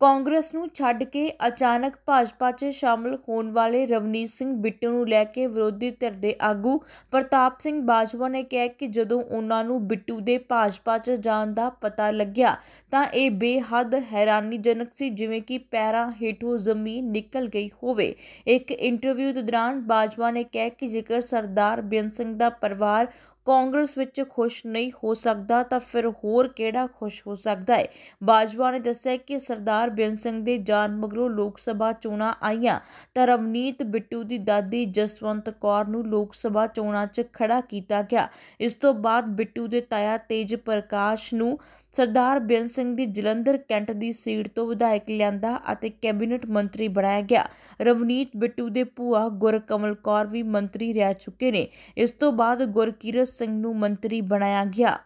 ਕਾਂਗਰਸ ਨੂੰ ਛੱਡ ਕੇ ਅਚਾਨਕ ਭਾਜਪਾ 'ਚ ਸ਼ਾਮਲ ਹੋਣ ਵਾਲੇ ਰਵਨੀਤ ਸਿੰਘ ਬਿੱਟੂ ਨੂੰ ਲੈ ਕੇ ਵਿਰੋਧੀ ਧਿਰ ਦੇ ਆਗੂ ਪ੍ਰਤਾਪ ਸਿੰਘ ਬਾਜਵਾ ਨੇ ਕਿਹਾ ਕਿ ਜਦੋਂ ਉਹਨਾਂ ਨੂੰ ਬਿੱਟੂ ਦੇ ਭਾਜਪਾ 'ਚ ਜਾਣ ਦਾ ਪਤਾ ਲੱਗਿਆ ਤਾਂ ਇਹ ਬੇਹੱਦ ਹੈਰਾਨੀਜਨਕ ਸੀ ਜਿਵੇਂ ਕਿ ਪੈਰਾਂ ਹੇਠੋਂ ਜ਼ਮੀਨ ਨਿਕਲ ਗਈ ਹੋਵੇ ਇੱਕ ਇੰਟਰਵਿਊ ਦੇ ਦੌਰਾਨ ਬਾਜਵਾ ਨੇ ਕਿਹਾ ਕਿ ਜੇਕਰ ਸਰਦਾਰ ਬਿੰਦ ਸਿੰਘ ਦਾ ਪਰਿਵਾਰ ਕਾਂਗਰਸ ਵਿੱਚ ਖੁਸ਼ ਨਹੀਂ ਹੋ ਸਕਦਾ ਤਾਂ ਫਿਰ ਹੋਰ ਕਿਹੜਾ ਖੁਸ਼ ਹੋ ਸਕਦਾ ਹੈ ਬਾਜਵਾ ਨੇ ਦੱਸਿਆ ਕਿ ਸਰਦਾਰ ਬਿੰਦ ਸਿੰਘ ਦੇ ਜਾਨ ਮਗਰੋਂ ਲੋਕ ਸਭਾ ਚੋਣਾਂ ਆਈਆਂ ਤਾਂ ਰਵਨੀਤ ਬਿੱਟੂ ਦੀ ਦਾਦੀ ਜਸਵੰਤ ਕੌਰ ਨੂੰ ਲੋਕ ਸਭਾ ਚੋਣਾਂ 'ਚ ਖੜਾ ਕੀਤਾ ਗਿਆ ਇਸ ਤੋਂ ਬਾਅਦ ਬਿੱਟੂ ਦੇ ਤਾਇਆ ਤੇਜ ਪ੍ਰਕਾਸ਼ ਨੂੰ ਸਰਦਾਰ ਬਿੰਦ ਸਿੰਘ ਦੀ ਜਲੰਧਰ ਕੈਂਟ ਦੀ ਸੀਟ ਤੋਂ ਵਿਧਾਇਕ ਲਿਆਂਦਾ ਅਤੇ ਕੈਬਨਿਟ ਮੰਤਰੀ ਬਣਾਇਆ ਗਿਆ ਰਵਨੀਤ ਬਿੱਟੂ ਦੇ ਭੂਆ ਗੁਰਕਮਲ ਕੌਰ ਵੀ ਮੰਤਰੀ ਰਹਿ ਚੁੱਕੇ ਨੇ ਇਸ ਤੋਂ ਬਾਅਦ ਗੁਰਕੀਰਤ ਸਿੰਘ ਨੂੰ ਮੰਤਰੀ ਬਣਾਇਆ ਗਿਆ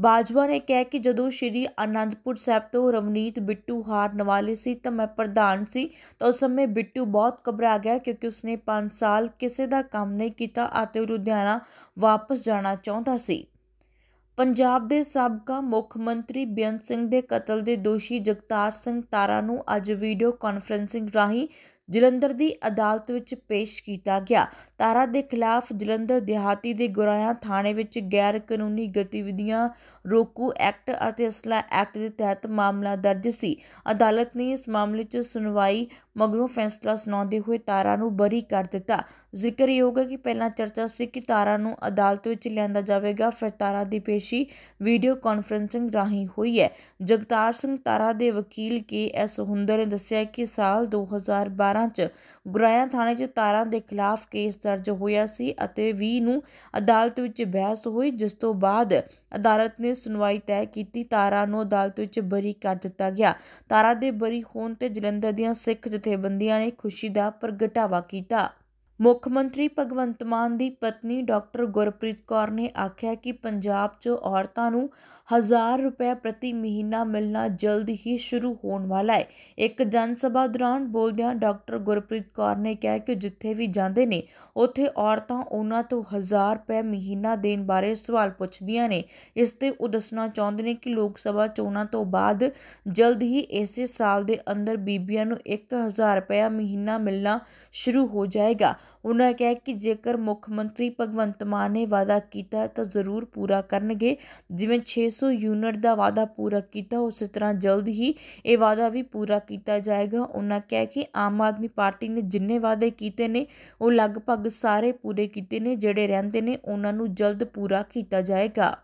ਬਾਜਵਾ ਨੇ ਕਿਹਾ ਕਿ ਜਦੋਂ ਸ਼੍ਰੀ ਆਨੰਦਪੁਰ ਸਾਹਿਬ ਤੋਂ ਰਵਨੀਤ ਬਿੱਟੂ ਹਾਰਨ ਵਾਲੇ ਸੀ ਤਾਂ ਮੈਂ ਪ੍ਰਧਾਨ ਸੀ ਤਾਂ ਉਸ ਸਮੇਂ ਬਿੱਟੂ ਬਹੁਤ ਘਬਰਾ ਗਿਆ ਕਿਉਂਕਿ ਉਸਨੇ 5 ਸਾਲ ਕਿਸੇ ਦਾ ਕੰਮ ਨਹੀਂ ਕੀਤਾ ਅਤੇ ਲੁਧਿਆਣਾ ਵਾਪਸ ਜਾਣਾ ਚਾਹੁੰਦਾ ਸੀ ਪੰਜਾਬ ਦੇ ਸਾਬਕਾ ਮੁੱਖ ਮੰਤਰੀ ਬਿਆਨ ਸਿੰਘ ਦੇ ਕਤਲ ਦੇ ਦੋਸ਼ੀ ਜਗਤਾਰ ਸਿੰਘ ਤਾਰਾ ਨੂੰ ਅੱਜ ਵੀਡੀਓ ਕਾਨਫਰੈਂਸਿੰਗ ਰਾਹੀਂ ਜਲੰਧਰ ਦੀ ਅਦਾਲਤ ਵਿੱਚ ਪੇਸ਼ ਕੀਤਾ ਗਿਆ ਤਾਰਾ ਦੇ ਖਿਲਾਫ ਜਲੰਧਰ ਦਿਹਾਤੀ ਦੇ ਗੁਰਾਇਆ ਥਾਣੇ ਵਿੱਚ ਗੈਰ ਕਾਨੂੰਨੀ ਗਤੀਵਿਧੀਆਂ ਰੋਕੂ ਐਕਟ ਅਤੇ ਅਸਲਾ ਐਕਟ ਦੇ ਤਹਿਤ ਮਾਮਲਾ ਦਰਜ ਸੀ ਅਦਾਲਤ ਨੇ ਇਸ ਮਾਮਲੇ 'ਚ ਸੁਣਵਾਈ ਮਗਰੋਂ ਫੈਸਲਾ ਸੁਣਾਉਂਦੇ ਹੋਏ ਤਾਰਾ ਨੂੰ ਬਰੀ ਕਰ ਦਿੱਤਾ ਜ਼ਿਕਰਯੋਗ ਹੈ ਕਿ ਪਹਿਲਾਂ ਚਰਚਾ ਸੀ ਕਿ ਤਾਰਾ ਨੂੰ ਅਦਾਲਤ ਵਿੱਚ ਲਿਆਂਦਾ ਜਾਵੇਗਾ ਫਿਰ ਤਾਰਾ ਦੀ ਪੇਸ਼ੀ ਵੀਡੀਓ ਕਾਨਫਰੈਂਸਿੰਗ ਰਾਹੀਂ ਹੋਈ ਹੈ ਜਗਤਾਰ ਸਿੰਘ ਤਾਰਾ ਦੇ ਵਕੀਲ ਕੇ ਐਸ ਹੁੰਦਰ ਨੇ ਦੱਸਿਆ ਕਿ ਸਾਲ 2012 'ਚ ਗੁਰਾਇਆ ਥਾਣੇ 'ਚ ਤਾਰਾਂ ਦੇ ਖਿਲਾਫ ਕੇਸ ਦਰਜ ਹੋਇਆ ਸੀ ਅਤੇ 20 ਨੂੰ ਅਦਾਲਤ ਵਿੱਚ ਬਹਿਸ ਹੋਈ ਜਿਸ ਤੋਂ ਬਾਅਦ ਅਦਾਲਤ ਨੇ ਸੁਣਵਾਈ ਤੈਅ ਕੀਤੀ ਤਾਰਾ ਨੂੰ ਅਦਾਲਤ ਵਿੱਚ ਬਰੀ ਕਰ ਦਿੱਤਾ ਗਿਆ ਤਾਰਾ ਦੇ ਬਰੀ ਹੋਣ ਤੇ ਜਲੰਧਰ ਦੀਆਂ ਸਿੱਖ ਜਥੇਬੰਦੀਆਂ ਨੇ ਖੁਸ਼ੀ ਦਾ ਪ੍ਰਗਟਾਵਾ ਕੀਤਾ ਮੁੱਖ ਮੰਤਰੀ ਭਗਵੰਤ ਮਾਨ ਦੀ ਪਤਨੀ ਡਾਕਟਰ ਗੁਰਪ੍ਰੀਤ ਕੌਰ ਨੇ ਆਖਿਆ ਕਿ ਪੰਜਾਬ 'ਚ ਔਰਤਾਂ ਨੂੰ 1000 ਰੁਪਏ ਪ੍ਰਤੀ ਮਹੀਨਾ ਮਿਲਣਾ ਜਲਦ ਹੀ ਸ਼ੁਰੂ ਹੋਣ ਵਾਲਾ ਹੈ ਇੱਕ ਜਨ ਸਭਾ ਦੌਰਾਨ ਬੋਲਦਿਆਂ ਡਾਕਟਰ ਗੁਰਪ੍ਰੀਤ ਕੌਰ ਨੇ ਕਿਹਾ ਕਿ ਜਿੱਥੇ ਵੀ ਜਾਂਦੇ ਨੇ ਉੱਥੇ ਔਰਤਾਂ ਉਹਨਾਂ ਤੋਂ 1000 ਰੁਪਏ ਮਹੀਨਾ ਦੇਣ ਬਾਰੇ ਸਵਾਲ ਪੁੱਛਦੀਆਂ ਨੇ ਇਸ ਤੇ ਉਹ ਦੱਸਣਾ ਚਾਹੁੰਦੇ ਨੇ ਕਿ ਲੋਕ ਸਭਾ ਚੋਣਾਂ ਤੋਂ ਬਾਅਦ ਜਲਦ ਹੀ ਇਸੇ ਸਾਲ ਦੇ ਅੰਦਰ ਬੀਬੀਆਂ ਨੂੰ 1000 ਰੁਪਏ ਮਹੀਨਾ ਮਿਲਣਾ ਸ਼ੁਰੂ ਹੋ ਜਾਏਗਾ ਉਨ੍ਹਾਂ ਕਹਿ ਕਿ ਜੇਕਰ ਮੁੱਖ ਮੰਤਰੀ ਭਗਵੰਤ ਮਾਨ ਨੇ ਵਾਦਾ ਕੀਤਾ ਤਾਂ ਜ਼ਰੂਰ ਪੂਰਾ ਕਰਨਗੇ ਜਿਵੇਂ 600 ਯੂਨਿਟ ਦਾ ਵਾਦਾ ਪੂਰਾ ਕੀਤਾ ਉਸੇ ਤਰ੍ਹਾਂ ਜਲਦ ਹੀ ਇਹ ਵਾਦਾ ਵੀ ਪੂਰਾ ਕੀਤਾ ਜਾਏਗਾ ਉਨ੍ਹਾਂ ਕਹਿ ਕਿ ਆਮ ਆਦਮੀ ਪਾਰਟੀ ਨੇ ਜਿੰਨੇ ਵਾਦੇ ਕੀਤੇ ਨੇ ਉਹ ਲਗਭਗ ਸਾਰੇ ਪੂਰੇ ਕੀਤੇ ਨੇ ਜਿਹੜੇ ਰਹਿੰਦੇ ਨੇ ਉਹਨਾਂ ਨੂੰ ਜਲਦ ਪੂਰਾ ਕੀਤਾ ਜਾਏਗਾ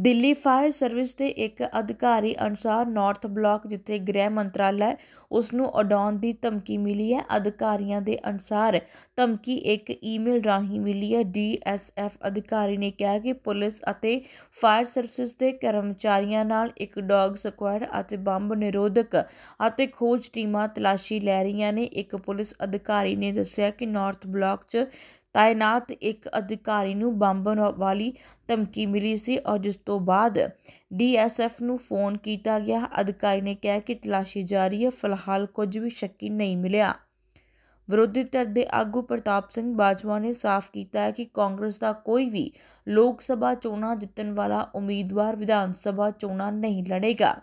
ਦਿੱਲੀ ਫਾਇਰ ਸਰਵਿਸ ਦੇ ਇੱਕ ਅਧਿਕਾਰੀ ਅਨੁਸਾਰ ਨਾਰਥ ਬਲਾਕ ਜਿੱਥੇ ਗ੍ਰਹਿ ਮੰਤਰਾਲਾ ਉਸ ਨੂੰ ਅਡਾਉਣ ਦੀ ਧਮਕੀ ਮਿਲੀ ਹੈ ਅਧਿਕਾਰੀਆਂ ਦੇ ਅਨੁਸਾਰ ਧਮਕੀ ਇੱਕ ਈਮੇਲ ਰਾਹੀਂ ਮਿਲੀ ਹੈ ਡੀਐਸਐਫ ਅਧਿਕਾਰੀ ਨੇ ਕਿਹਾ ਕਿ ਪੁਲਿਸ ਅਤੇ ਫਾਇਰ ਸਰਵਿਸ ਦੇ ਕਰਮਚਾਰੀਆਂ ਨਾਲ ਇੱਕ ਡੌਗ ਸਕੁਐਡ ਅਤੇ ਬੰਬ ਨਿਰੋਧਕ ਅਤੇ ਖੋਜ ਟੀਮਾਂ ਤਲਾਸ਼ੀ ਲੈ ਰਹੀਆਂ ਨੇ ਇੱਕ ਪੁਲਿਸ ਅਧਿਕਾਰੀ ਨੇ ਦੱਸਿਆ ਕਿ ਨਾਰਥ ਬਲਾਕ 'ਚ ਤਾਇਨਾਤ ਇੱਕ ਅਧਿਕਾਰੀ ਨੂੰ ਬੰਬ ਵਾਲੀ ਧਮਕੀ ਮਿਲੀ ਸੀ ਔਰ ਜਿਸ ਤੋਂ ਬਾਅਦ ਡੀਐਸਐਫ ਨੂੰ ਫੋਨ ਕੀਤਾ ਗਿਆ ਅਧਿਕਾਰੀ ਨੇ ਕਿਹਾ ਕਿ ਤਲਾਸ਼ੀ ਜਾਰੀ ਹੈ ਫਿਲਹਾਲ ਕੁਝ ਵੀ ਸ਼ੱਕੀ ਨਹੀਂ ਮਿਲਿਆ ਵਿਰੋਧੀ ਧਿਰ ਦੇ ਆਗੂ ਪ੍ਰਤਾਪ ਸਿੰਘ ਬਾਜਵਾ ਨੇ ਸਾਫ਼ ਕੀਤਾ ਹੈ ਕਿ ਕਾਂਗਰਸ ਦਾ ਕੋਈ ਵੀ ਲੋਕ ਸਭਾ ਚੋਣਾਂ ਜਿੱਤਣ ਵਾਲਾ ਉਮੀਦਵਾਰ ਵਿਧਾਨ ਸਭਾ ਚੋਣਾਂ ਨਹੀਂ ਲੜੇਗਾ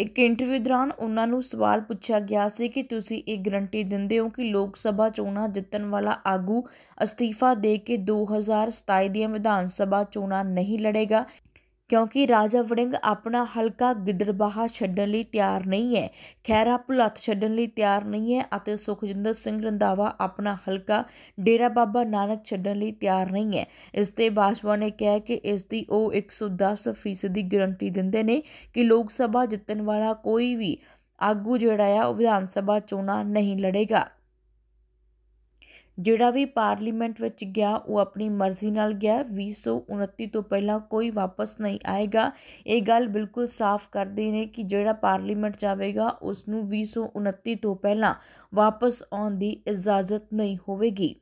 ਇੱਕ ਇੰਟਰਵਿਊ ਦੌਰਾਨ ਉਹਨਾਂ ਨੂੰ ਸਵਾਲ ਪੁੱਛਿਆ ਗਿਆ ਸੀ ਕਿ ਤੁਸੀਂ ਇਹ ਗਰੰਟੀ ਦਿੰਦੇ ਹੋ ਕਿ ਲੋਕ ਸਭਾ ਚੋਣਾਂ ਜਿੱਤਣ ਵਾਲਾ ਆਗੂ ਅਸਤੀਫਾ ਦੇ ਕੇ 2027 ਦੀਆਂ ਵਿਧਾਨ ਸਭਾ ਚੋਣਾਂ ਨਹੀਂ ਲੜੇਗਾ ਕਿਉਂਕਿ ਰਾਜਾ ਵੜਿੰਗ ਆਪਣਾ ਹਲਕਾ ਗਿੱਦੜਬਾਹਾ ਛੱਡਣ ਲਈ ਤਿਆਰ ਨਹੀਂ ਹੈ ਖੈਰਾ ਭੁਲੱਥ ਛੱਡਣ ਲਈ ਤਿਆਰ ਨਹੀਂ ਹੈ ਅਤੇ ਸੁਖਜਿੰਦਰ ਸਿੰਘ ਰੰਦਾਵਾ ਆਪਣਾ ਹਲਕਾ ਡੇਰਾ ਬਾਬਾ ਨਾਨਕ ਛੱਡਣ ਲਈ ਤਿਆਰ ਨਹੀਂ ਹੈ ਇਸ ਤੇ ਬਾਸ਼ਵਾ ਨੇ ਕਿਹਾ ਕਿ ਇਸ ਦੀ ਉਹ 110% ਦੀ ਗਾਰੰਟੀ ਦਿੰਦੇ ਨੇ ਕਿ ਲੋਕ ਸਭਾ ਜਿੱਤਣ ਵਾਲਾ ਕੋਈ ਵੀ ਆਗੂ ਜਿਹੜਾ ਆ ਉਹ ਵਿਧਾਨ ਸਭਾ ਚੋਣਾਂ ਨਹੀਂ ਲੜੇਗਾ ਜਿਹੜਾ ਵੀ ਪਾਰਲੀਮੈਂਟ ਵਿੱਚ ਗਿਆ ਉਹ ਆਪਣੀ ਮਰਜ਼ੀ ਨਾਲ ਗਿਆ 2029 ਤੋਂ ਪਹਿਲਾਂ ਕੋਈ ਵਾਪਸ ਨਹੀਂ ਆਏਗਾ ਇਹ ਗੱਲ ਬਿਲਕੁਲ ਸਾਫ਼ ਕਰਦੇ ਨੇ ਕਿ ਜਿਹੜਾ ਪਾਰਲੀਮੈਂਟ ਜਾਵੇਗਾ ਉਸ ਨੂੰ 2029 ਤੋਂ ਪਹਿਲਾਂ ਵਾਪਸ ਆਉਣ ਦੀ ਇਜਾਜ਼ਤ ਨਹੀਂ ਹੋਵੇਗੀ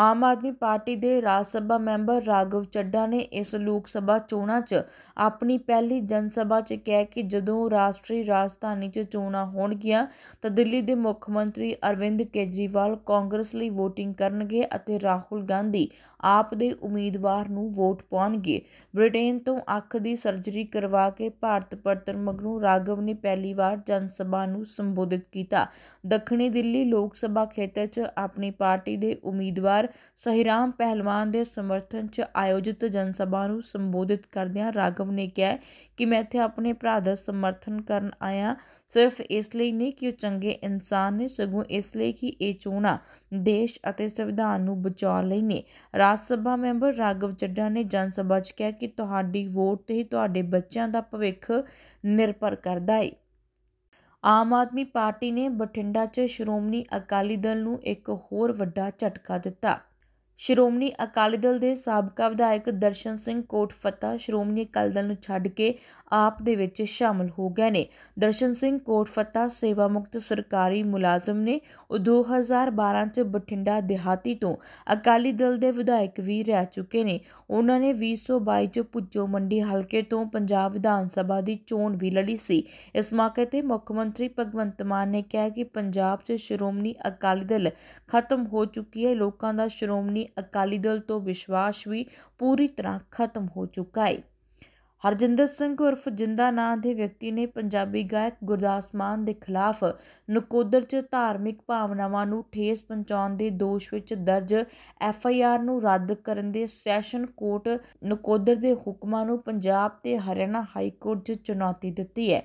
ਆਮ ਆਦਮੀ ਪਾਰਟੀ ਦੇ ਰਾਜ ਸਭਾ ਮੈਂਬਰ ਰਾਘਵ ਚੱਡਾ ਨੇ ਇਸ ਲੋਕ ਸਭਾ ਚੋਣਾਂ 'ਚ ਆਪਣੀ ਪਹਿਲੀ ਜਨ ਸਭਾ 'ਚ ਕਹਿ ਕਿ ਜਦੋਂ ਰਾਸ਼ਟਰੀ ਰਾਜਧਾਨੀ 'ਚ ਚੋਣਾਂ ਹੋਣਗੀਆਂ ਤਾਂ ਦਿੱਲੀ ਦੇ ਮੁੱਖ ਮੰਤਰੀ ਅਰਵਿੰਦ ਕੇਜਰੀਵਾਲ ਕਾਂਗਰਸ ਲਈ VOTING ਕਰਨਗੇ ਅਤੇ ਰਾਹੁਲ ਗਾਂਧੀ ਆਪ ਦੇ ਉਮੀਦਵਾਰ ਨੂੰ ਵੋਟ ਪਾਉਣਗੇ ਬ੍ਰਿਟੇਨ ਤੋਂ ਅੱਖ ਦੀ ਸਰਜਰੀ ਕਰਵਾ ਕੇ ਭਾਰਤ ਪਰਤਨ ਮਗਰੋਂ ਰਾਗਵ ਨੇ ਪਹਿਲੀ ਵਾਰ ਜਨ ਸਭਾ ਨੂੰ ਸੰਬੋਧਿਤ ਕੀਤਾ ਦੱਖਣੀ ਦਿੱਲੀ ਲੋਕ ਸਭਾ ਖੇਤਰ 'ਚ ਆਪਣੀ ਪਾਰਟੀ ਦੇ ਉਮੀਦਵਾਰ ਸਹਿਰਾਮ ਪਹਿਲਵਾਨ ਦੇ ਸਮਰਥਨ 'ਚ ਆਯੋਜਿਤ ਜਨ ਸਭਾ ਨੂੰ ਸੰਬੋਧਿਤ ਕਰਦਿਆਂ ਰਾਗਵ ਨੇ ਕਿਹਾ ਕਿ ਮੈਂ ਇੱਥੇ ਆਪਣੇ ਭਰਾ ਦਾ ਸਮਰਥਨ ਕਰਨ ਆਇਆ ਸਿਰਫ ਇਸ ਲਈ ਨਹੀਂ ਕਿ ਉਹ ਚੰਗੇ ਇਨਸਾਨ ਨੇ ਸਗੋਂ ਇਸ ਲਈ ਕਿ ਇਹ ਚੋਣਾ ਦੇਸ਼ ਅਤੇ ਸੰਵਿਧਾਨ ਨੂੰ ਬਚਾਉਣ ਲਈ ਨੇ ਰਾਜ ਸਭਾ ਮੈਂਬਰ ਰਾਗਵ ਚੱਡਾ ਨੇ ਜਨ ਸਭਾ 'ਚ ਕਿਹਾ ਕਿ ਤੁਹਾਡੀ ਵੋਟ ਤੇ ਹੀ ਤੁਹਾਡੇ ਬੱਚਿਆਂ ਦਾ ਭਵਿੱਖ ਨਿਰਭਰ ਕਰਦਾ ਹੈ ਆਮ ਆਦਮੀ ਪਾਰਟੀ ਨੇ ਬਠਿੰਡਾ 'ਚ ਸ਼੍ਰੋਮਣੀ ਅਕਾਲੀ ਦਲ ਨੂੰ ਇੱਕ ਹੋਰ ਵੱਡਾ ਝਟਕਾ ਦਿੱਤਾ ਸ਼੍ਰੋਮਣੀ ਅਕਾਲੀ ਦਲ ਦੇ ਸਾਬਕਾ ਵਿਧਾਇਕ ਦਰਸ਼ਨ ਸਿੰਘ ਕੋਟਫਤਾ ਸ਼੍ਰੋਮਣੀ ਅਕਾਲੀ ਦਲ ਨੂੰ ਛੱਡ ਕੇ ਆਪ ਦੇ ਵਿੱਚ ਸ਼ਾਮਲ ਹੋ ਗਏ ਨੇ ਦਰਸ਼ਨ ਸਿੰਘ ਕੋਟਫਤਾ ਸੇਵਾ ਮੁਕਤ ਸਰਕਾਰੀ ਮੁਲਾਜ਼ਮ ਨੇ ਉਹ 2012 ਚ ਬਠਿੰਡਾ ਦਿਹਾਤੀ ਤੋਂ ਅਕਾਲੀ ਦਲ ਦੇ ਵਿਧਾਇਕ ਵੀ ਰਹਿ ਚੁੱਕੇ ਨੇ ਉਹਨਾਂ ਨੇ 2022 ਚ ਪੁੱਜੋ ਮੰਡੀ ਹਲਕੇ ਤੋਂ ਪੰਜਾਬ ਵਿਧਾਨ ਸਭਾ ਦੀ ਚੋਣ ਵੀ ਲੜੀ ਸੀ ਇਸ ਮੌਕੇ ਤੇ ਮੁੱਖ ਮੰਤਰੀ ਭਗਵੰਤ ਮਾਨ ਨੇ ਕਿਹਾ ਕਿ ਪੰਜਾਬ 'ਚ ਸ਼੍ਰੋਮਣੀ ਅਕਾਲੀ ਦਲ ਖਤਮ ਹੋ ਚੁੱਕੀ ਹੈ ਲੋਕਾਂ ਦਾ ਸ਼੍ਰੋਮਣੀ ਸ਼੍ਰੋਮਣੀ ਅਕਾਲੀ ਦਲ ਤੋਂ ਵਿਸ਼ਵਾਸ ਵੀ ਪੂਰੀ ਤਰ੍ਹਾਂ ਖਤਮ ਹੋ ਚੁੱਕਾ ਹੈ ਹਰਜਿੰਦਰ ਸਿੰਘ ਉਰਫ ਜਿੰਦਾ ਨਾਂ ਦੇ ਵਿਅਕਤੀ ਨੇ ਪੰਜਾਬੀ ਗਾਇਕ ਗੁਰਦਾਸ ਮਾਨ ਦੇ ਖਿਲਾਫ ਨਕੋਦਰ 'ਚ ਧਾਰਮਿਕ ਭਾਵਨਾਵਾਂ ਨੂੰ ਠੇਸ ਪਹੁੰਚਾਉਣ ਦੇ ਦੋਸ਼ ਵਿੱਚ ਦਰਜ ਐਫ ਆਈ ਆਰ ਨੂੰ ਰੱਦ ਕਰਨ ਦੇ ਸੈਸ਼ਨ ਕੋਰਟ ਨਕੋਦਰ ਦੇ ਹੁਕਮਾਂ ਨੂੰ ਪੰਜਾਬ ਤੇ ਹਰਿਆਣਾ ਹਾਈ ਕੋਰਟ 'ਚ ਚੁਣੌਤੀ ਦਿੱਤੀ ਹੈ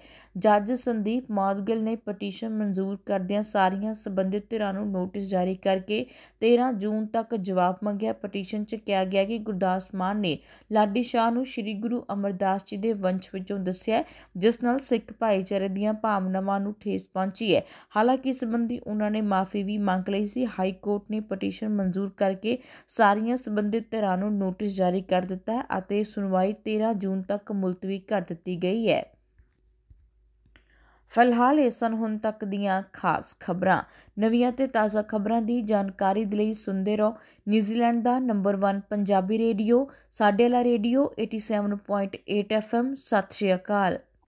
ਜੱਜ ਸੰਦੀਪ ਮਾਦਗਲ ਨੇ ਪਟੀਸ਼ਨ ਮਨਜ਼ੂਰ ਕਰਦਿਆਂ ਸਾਰੀਆਂ ਸਬੰਧਿਤ ਧਿਰਾਂ ਨੂੰ ਨੋਟਿਸ ਜਾਰੀ ਕਰਕੇ 13 ਜੂਨ ਤੱਕ ਜਵਾਬ ਮੰਗਿਆ ਪਟੀਸ਼ਨ 'ਚ ਕਿਹਾ ਗਿਆ ਕਿ ਗੁਰਦਾਸ ਮਾਨ ਨੇ ਲਾਡੀ ਸ਼ਾਹ ਨੂੰ ਸ੍ਰੀ ਗੁਰੂ ਅਮਰਦਾਸ ਰਵਿਦਾਸ ਜੀ ਦੇ ਵੰਸ਼ ਵਿੱਚੋਂ ਦੱਸਿਆ ਜਿਸ ਨਾਲ ਸਿੱਖ ਭਾਈਚਾਰੇ ਦੀਆਂ ਭਾਵਨਾਵਾਂ ਨੂੰ ਠੇਸ ਪਹੁੰਚੀ ਹੈ ਹਾਲਾਂਕਿ ਇਸ ਸੰਬੰਧੀ ਉਹਨਾਂ ਨੇ ਮਾਫੀ ਵੀ ਮੰਗ ਲਈ ਸੀ ਹਾਈ ਕੋਰਟ ਨੇ ਪਟੀਸ਼ਨ ਮਨਜ਼ੂਰ ਕਰਕੇ ਸਾਰੀਆਂ ਸੰਬੰਧਿਤ ਧਿਰਾਂ ਨੂੰ ਨੋਟਿਸ ਜਾਰੀ ਕਰ ਦਿੱਤਾ ਹੈ ਅਤੇ ਸੁਣਵਾਈ 13 ਜੂਨ ਤੱਕ ਮੁਲਤਵੀ ਕਰ ਦਿੱਤੀ ਗਈ ਹੈ ਫਿਲਹਾਲ ਇਹ ਸਨ ਹੁਣ ਤੱਕ ਦੀਆਂ ਖਾਸ ਖਬਰਾਂ ਨਵੀਆਂ ਤੇ ਤਾਜ਼ਾ ਖਬਰਾਂ ਦੀ ਜਾਣਕਾਰੀ ਦੇ ਲਈ ਸੁਣਦੇ ਰਹੋ ਨਿਊਜ਼ੀਲੈਂਡ ਦਾ ਨੰਬਰ 1 ਪੰਜਾਬੀ ਰੇਡੀਓ ਸਾਡੇ ਵਾਲਾ ਰੇਡੀਓ 87.8 FM ਸਤਿ ਸ਼੍ਰੀ ਅਕਾਲ